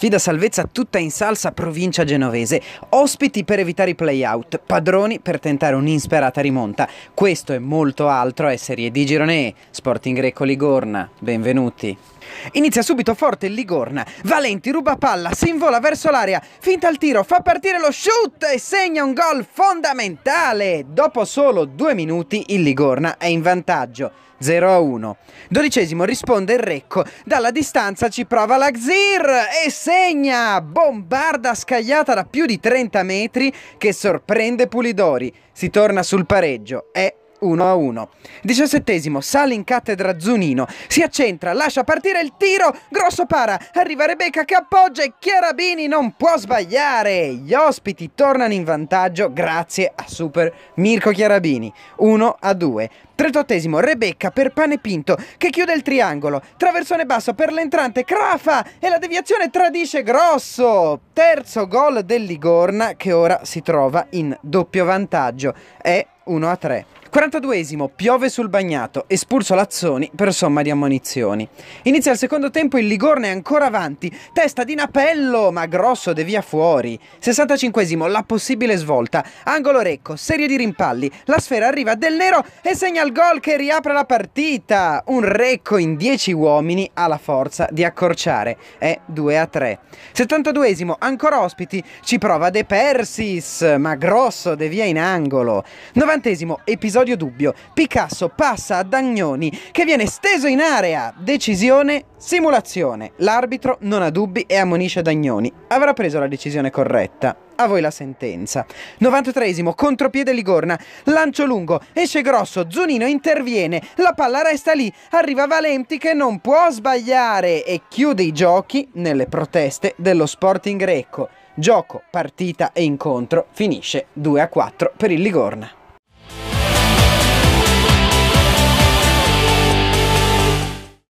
sfida salvezza tutta in salsa provincia genovese, ospiti per evitare i playout, padroni per tentare un'insperata rimonta. Questo e molto altro è Serie D Girone E, Sporting Greco Ligorna. Benvenuti. Inizia subito forte il Ligorna. Valenti ruba palla, si invola verso l'area, finta il tiro, fa partire lo shoot e segna un gol fondamentale. Dopo solo due minuti il Ligorna è in vantaggio. 0 a 1. Dodicesimo risponde il Recco, dalla distanza ci prova la Xir e segna! Bombarda scagliata da più di 30 metri che sorprende Pulidori. Si torna sul pareggio, è 1 a 1. Diciassettesimo, sale in cattedra Zunino, si accentra, lascia partire il tiro, grosso para, arriva Rebecca che appoggia e Chiarabini non può sbagliare. Gli ospiti tornano in vantaggio grazie a Super Mirko Chiarabini, 1 a 2. Trentottesimo, Rebecca per pane pinto che chiude il triangolo, traversone basso per l'entrante, Crafa e la deviazione tradisce grosso. Terzo gol del Ligorna che ora si trova in doppio vantaggio, è 1 a 3. 42esimo, piove sul bagnato, espulso Lazzoni per somma di ammonizioni. Inizia il secondo tempo, il Ligorne è ancora avanti, testa di Napello, ma Grosso devia fuori. 65esimo, la possibile svolta, angolo Recco, serie di rimpalli, la sfera arriva del Nero e segna il gol che riapre la partita. Un Recco in 10 uomini ha la forza di accorciare, è 2 a 3. 72esimo, ancora ospiti, ci prova De Persis, ma Grosso devia in angolo. 90esimo, episodio episodio dubbio. Picasso passa a Dagnoni che viene steso in area. Decisione, simulazione. L'arbitro non ha dubbi e ammonisce Dagnoni. Avrà preso la decisione corretta. A voi la sentenza. 93esimo, contropiede Ligorna, lancio lungo, esce grosso, Zunino interviene, la palla resta lì, arriva Valenti che non può sbagliare e chiude i giochi nelle proteste dello Sporting Greco. Gioco, partita e incontro finisce 2 a 4 per il Ligorna.